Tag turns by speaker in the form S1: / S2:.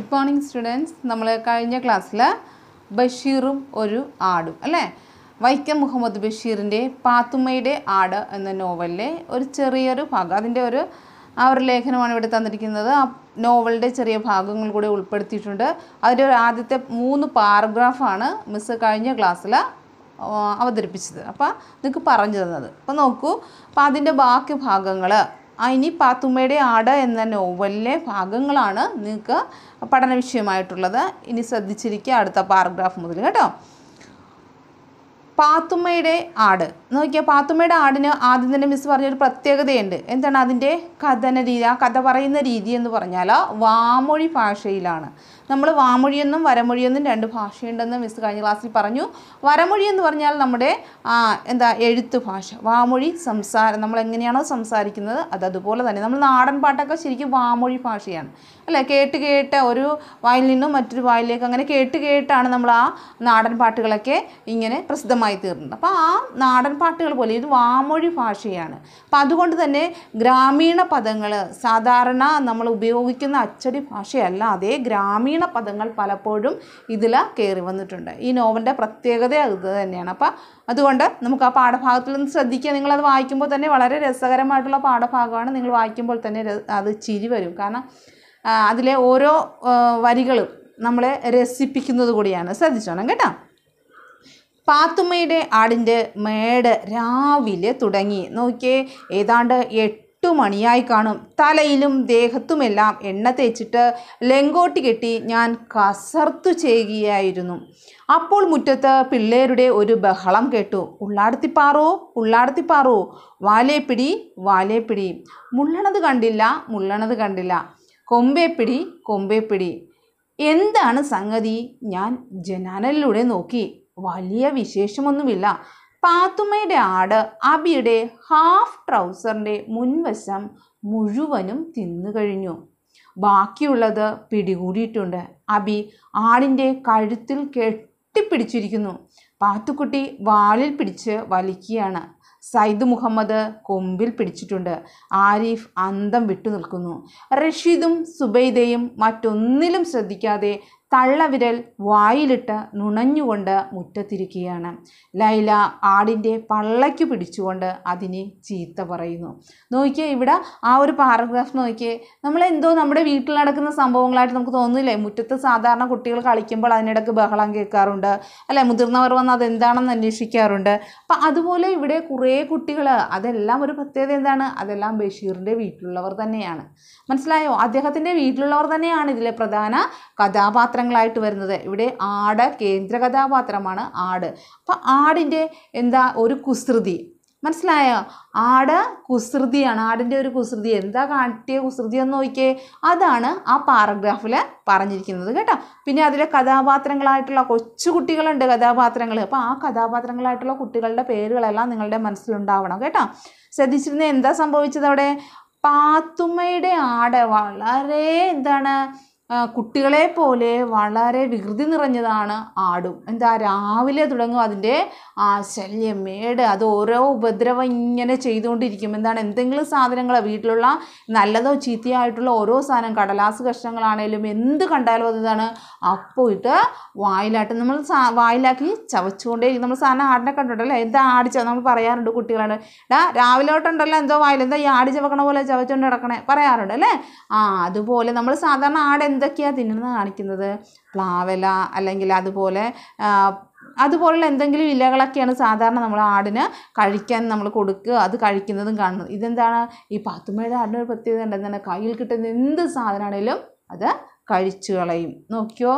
S1: good morning students നമ്മൾ കഴിഞ്ഞ ക്ലാസ്സിൽ ബഷീറും ഒരു ആടും അല്ലേ വൈക്കം മുഹമ്മദ് ബഷീറിൻ്റെ പാത്തുമ്മയുടെ ആട് എന്ന നോവലിലെ ഒരു ചെറിയൊരു ഭാഗം അതിൻ്റെ ഒരു ആ ഒരു ലേഖനമാണ് ഇവിടെ തന്നിരിക്കുന്നത് ആ നോവലിൻ്റെ ചെറിയ ഭാഗങ്ങൾ കൂടെ ഉൾപ്പെടുത്തിയിട്ടുണ്ട് അതിൻ്റെ ഒരു ആദ്യത്തെ മൂന്ന് പാരഗ്രാഫാണ് മിസ് കഴിഞ്ഞ ക്ലാസ്സിൽ അവതരിപ്പിച്ചത് അപ്പോൾ നിങ്ങൾക്ക് പറഞ്ഞു തന്നത് അപ്പോൾ നോക്കൂ അപ്പോൾ അതിൻ്റെ ബാക്കി ഭാഗങ്ങൾ ഇനി പാത്തുമ്മയുടെ ആട് എന്ന നോവലിലെ ഭാഗങ്ങളാണ് നിങ്ങൾക്ക് പഠന വിഷയമായിട്ടുള്ളത് ഇനി ശ്രദ്ധിച്ചിരിക്കുക അടുത്ത പാരഗ്രാഫ് മുതൽ കേട്ടോ പാത്തുമ്മയുടെ ആട് നോക്കിയാൽ പാത്തുമ്മയുടെ ആടിന് ആദ്യം തന്നെ മിസ് പറഞ്ഞൊരു പ്രത്യേകതയുണ്ട് എന്താണ് അതിൻ്റെ കഥന രീതി ആ കഥ പറയുന്ന രീതി എന്ന് പറഞ്ഞാൽ വാമൊഴി ഭാഷയിലാണ് നമ്മൾ വാമൊഴിയെന്നും വരമൊഴിയെന്നും രണ്ട് ഭാഷയുണ്ടെന്ന് മിസ് കഴിഞ്ഞ ക്ലാസ്സിൽ പറഞ്ഞു വരമൊഴി എന്ന് പറഞ്ഞാൽ നമ്മുടെ എന്താ എഴുത്ത് ഭാഷ വാമൊഴി സംസാരം നമ്മൾ എങ്ങനെയാണോ സംസാരിക്കുന്നത് അത് അതുപോലെ തന്നെ നമ്മൾ നാടൻ പാട്ടൊക്കെ ശരിക്കും വാമൊഴി ഭാഷയാണ് അല്ലേ കേട്ട് കേട്ട് ഒരു വായിൽ നിന്നും മറ്റൊരു വായിലേക്ക് അങ്ങനെ കേട്ട് കേട്ടാണ് നമ്മൾ ആ നാടൻ പാട്ടുകളൊക്കെ ഇങ്ങനെ പ്രസിദ്ധമായി ഭാഗമായി തീർന്നത് അപ്പോൾ ആ നാടൻ പാട്ടുകൾ പോലെ ഇത് വാമൊഴി ഭാഷയാണ് അപ്പം അതുകൊണ്ട് തന്നെ ഗ്രാമീണ പദങ്ങൾ സാധാരണ നമ്മൾ ഉപയോഗിക്കുന്ന അച്ചടി ഭാഷയല്ല അതേ ഗ്രാമീണ പദങ്ങൾ പലപ്പോഴും ഇതിൽ കയറി വന്നിട്ടുണ്ട് ഈ നോവലിൻ്റെ പ്രത്യേകത ഇത് തന്നെയാണ് അപ്പം അതുകൊണ്ട് നമുക്ക് ആ പാഠഭാഗത്തിൽ നിന്ന് ശ്രദ്ധിക്കുക നിങ്ങളത് വായിക്കുമ്പോൾ തന്നെ വളരെ രസകരമായിട്ടുള്ള പാഠഭാഗമാണ് നിങ്ങൾ വായിക്കുമ്പോൾ തന്നെ അത് ചിരി വരും കാരണം അതിലെ ഓരോ വരികളും നമ്മളെ രസിപ്പിക്കുന്നത് കൂടിയാണ് ശ്രദ്ധിച്ചോണം കേട്ടോ പാത്തുമ്മയുടെ ആടിൻ്റെ മേട് രാവിലെ തുടങ്ങി നോക്കിയേ ഏതാണ്ട് എട്ട് എട്ടു മണിയായി കാണും തലയിലും ദേഹത്തുമെല്ലാം എണ്ണ തേച്ചിട്ട് ലെങ്കോട്ട് കെട്ടി ഞാൻ കസർത്തു ചെയ്യുകയായിരുന്നു അപ്പോൾ മുറ്റത്ത് പിള്ളേരുടെ ഒരു ബഹളം കേട്ടു ഉള്ളാടത്തിപ്പാറോ ഉള്ളാടത്തിപ്പാറോ വാലേപ്പിടി വാലേപ്പിടി മുള്ളണത് കണ്ടില്ല മുള്ളണത് കണ്ടില്ല കൊമ്പേപ്പിടി കൊമ്പേപ്പിടി എന്താണ് സംഗതി ഞാൻ ജനാനലിലൂടെ നോക്കി വലിയ വിശേഷമൊന്നുമില്ല പാത്തുമ്മയുടെ ആട് അബിയുടെ ഹാഫ് ട്രൗസറിൻ്റെ മുൻവശം മുഴുവനും തിന്നു കഴിഞ്ഞു ബാക്കിയുള്ളത് പിടികൂടിയിട്ടുണ്ട് അബി ആടിൻ്റെ കഴുത്തിൽ കെട്ടിപ്പിടിച്ചിരിക്കുന്നു പാത്തുക്കുട്ടി വാലിൽ പിടിച്ച് വലിക്കുകയാണ് സയ്യിദ് മുഹമ്മദ് കൊമ്പിൽ പിടിച്ചിട്ടുണ്ട് ആരിഫ് അന്തം വിട്ടു നിൽക്കുന്നു റഷീദും സുബൈദയും മറ്റൊന്നിലും ശ്രദ്ധിക്കാതെ തള്ളവിരൽ വായിലിട്ട് നുണഞ്ഞുകൊണ്ട് മുറ്റത്തിരിക്കുകയാണ് ലൈല ആടിൻ്റെ പള്ളയ്ക്ക് പിടിച്ചുകൊണ്ട് അതിനെ ചീത്ത പറയുന്നു നോക്കിയേ ഇവിടെ ആ ഒരു പാരഗ്രാഫ് നോക്കിയേ നമ്മളെന്തോ നമ്മുടെ വീട്ടിൽ നടക്കുന്ന സംഭവങ്ങളായിട്ട് നമുക്ക് തോന്നുന്നില്ലേ മുറ്റത്ത് സാധാരണ കുട്ടികൾ കളിക്കുമ്പോൾ അതിനിടയ്ക്ക് ബഹളം കേൾക്കാറുണ്ട് അല്ലേ മുതിർന്നവർ വന്ന് അതെന്താണെന്ന് അന്വേഷിക്കാറുണ്ട് അപ്പം അതുപോലെ ഇവിടെ കുറേ കുട്ടികൾ അതെല്ലാം ഒരു പ്രത്യേകത എന്താണ് അതെല്ലാം ബഷീറിൻ്റെ വീട്ടിലുള്ളവർ തന്നെയാണ് മനസ്സിലായോ അദ്ദേഹത്തിൻ്റെ വീട്ടിലുള്ളവർ തന്നെയാണ് ഇതിലെ പ്രധാന കഥാപാത്രം കഥാപാത്രങ്ങളായിട്ട് വരുന്നത് ഇവിടെ ആട് കേന്ദ്ര കഥാപാത്രമാണ് ആട് അപ്പോൾ ആടിൻ്റെ എന്താ ഒരു കുസൃതി മനസ്സിലായോ ആട് കുസൃതിയാണ് ആടിൻ്റെ ഒരു കുസൃതി എന്താ കാട്ടിയ കുസൃതി എന്ന് നോക്കിയേ അതാണ് ആ പാരഗ്രാഫിൽ പറഞ്ഞിരിക്കുന്നത് കേട്ടോ പിന്നെ അതിലെ കഥാപാത്രങ്ങളായിട്ടുള്ള കൊച്ചുകുട്ടികളുണ്ട് കഥാപാത്രങ്ങൾ അപ്പോൾ ആ കഥാപാത്രങ്ങളായിട്ടുള്ള കുട്ടികളുടെ പേരുകളെല്ലാം നിങ്ങളുടെ മനസ്സിലുണ്ടാവണം കേട്ടോ ശ്രദ്ധിച്ചിരുന്ന എന്താ സംഭവിച്ചത് അവിടെ പാത്തുമ്മയുടെ ആട് വളരെ എന്താണ് കുട്ടികളെ പോലെ വളരെ വികൃതി നിറഞ്ഞതാണ് ആടും എന്താ രാവിലെ തുടങ്ങും അതിൻ്റെ ആ ശല്യം മേട് അത് ഓരോ ഉപദ്രവം ഇങ്ങനെ ചെയ്തുകൊണ്ടിരിക്കും എന്താണ് എന്തെങ്കിലും സാധനങ്ങൾ വീട്ടിലുള്ള നല്ലതോ ചീത്തയായിട്ടുള്ള ഓരോ സാധനം കടലാസ് കഷ്ണങ്ങളാണേലും എന്ത് കണ്ടാലും അതാണ് അപ്പോൾ ഇട്ട് വായിലാട്ട് നമ്മൾ വായിലാക്കി ചവച്ചുകൊണ്ടേ നമ്മൾ സാധനം ആടിനെ കണ്ടിട്ടല്ലേ എന്താ ആടിച്ച നമ്മൾ പറയാറുണ്ട് കുട്ടികളാണ് എടാ രാവിലെ തൊട്ടുണ്ടല്ലോ എന്തോ വായിൽ എന്താ ഈ ആടി ചവക്കണ പോലെ ചവച്ചുകൊണ്ട് കിടക്കണേ പറയാറുണ്ട് അല്ലേ ആ അതുപോലെ നമ്മൾ സാധാരണ ആട് എന്തൊക്കെയാണ് തിന്നുന്നത് കാണിക്കുന്നത് പ്ലാവല അല്ലെങ്കിൽ അതുപോലെ അതുപോലുള്ള എന്തെങ്കിലും ഇലകളൊക്കെയാണ് സാധാരണ നമ്മൾ ആടിന് കഴിക്കാൻ നമ്മൾ കൊടുക്കുക അത് കഴിക്കുന്നതും കാണുന്നത് ഇതെന്താണ് ഈ പാത്തുമ്മയുടെ ആടിനൊരു പ്രത്യേകത ഉണ്ട് എന്താണ് കയ്യിൽ കിട്ടുന്ന എന്ത് സാധനമാണെങ്കിലും അത് കഴിച്ചു കളയും നോക്കിയോ